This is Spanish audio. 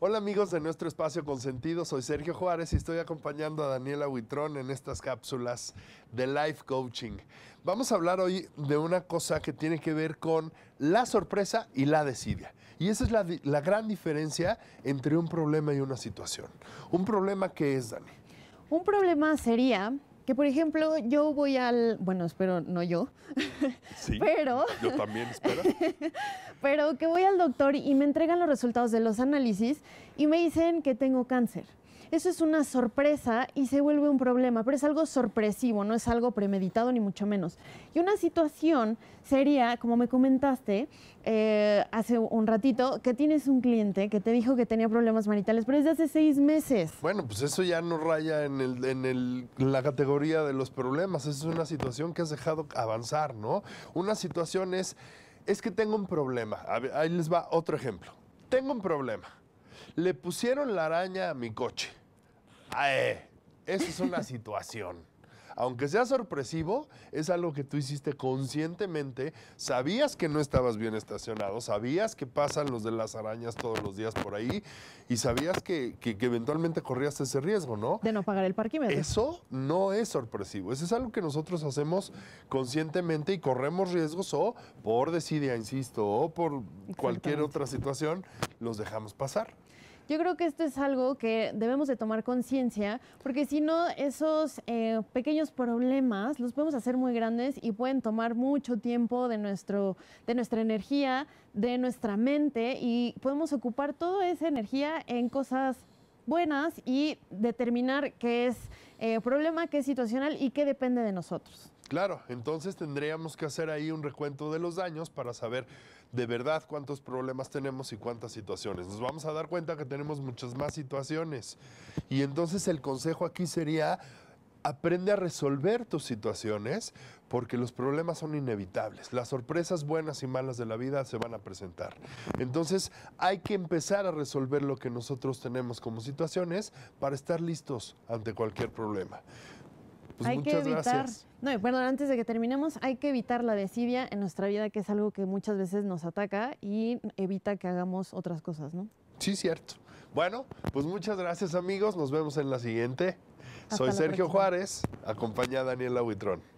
Hola amigos de nuestro espacio consentido, soy Sergio Juárez y estoy acompañando a Daniela Huitrón en estas cápsulas de Life Coaching. Vamos a hablar hoy de una cosa que tiene que ver con la sorpresa y la desidia. Y esa es la, gran diferencia entre un problema y una situación. Un problema qué es, Dani. Un problema sería que por ejemplo, yo voy al, bueno, espero no yo, sí, pero... Yo también espero. pero que voy al doctor y me entregan los resultados de los análisis y me dicen que tengo cáncer. Eso es una sorpresa y se vuelve un problema, pero es algo sorpresivo, no es algo premeditado ni mucho menos. Y una situación sería, como me comentaste eh, hace un ratito, que tienes un cliente que te dijo que tenía problemas maritales, pero es de hace seis meses. Bueno, pues eso ya no raya en, la categoría de los problemas, es una situación que has dejado avanzar, ¿no? Una situación es, es que tengo un problema. Ahí les va otro ejemplo. Tengo un problema le pusieron la araña a mi coche. Esa es una situación. Aunque sea sorpresivo, es algo que tú hiciste conscientemente. Sabías que no estabas bien estacionado, sabías que pasan los de las arañas todos los días por ahí y sabías que, eventualmente corrías ese riesgo, ¿no? De no pagar el parquímetro. Eso no es sorpresivo. Eso es algo que nosotros hacemos conscientemente y corremos riesgos o por desidia, insisto, o por cualquier otra situación, los dejamos pasar. Yo creo que esto es algo que debemos de tomar conciencia, porque si no, esos eh, pequeños problemas los podemos hacer muy grandes y pueden tomar mucho tiempo de, nuestro, de nuestra energía, de nuestra mente, y podemos ocupar toda esa energía en cosas buenas y determinar qué es eh, problema, qué es situacional y qué depende de nosotros. Claro, entonces tendríamos que hacer ahí un recuento de los daños para saber de verdad cuántos problemas tenemos y cuántas situaciones. Nos vamos a dar cuenta que tenemos muchas más situaciones. Y entonces el consejo aquí sería aprende a resolver tus situaciones porque los problemas son inevitables. Las sorpresas buenas y malas de la vida se van a presentar. Entonces hay que empezar a resolver lo que nosotros tenemos como situaciones para estar listos ante cualquier problema. Pues hay que evitar, no, perdón, antes de que terminemos, hay que evitar la desidia en nuestra vida, que es algo que muchas veces nos ataca y evita que hagamos otras cosas, ¿no? Sí, cierto. Bueno, pues muchas gracias amigos, nos vemos en la siguiente. Soy Sergio Juárez, acompaña a Daniela Huitrón.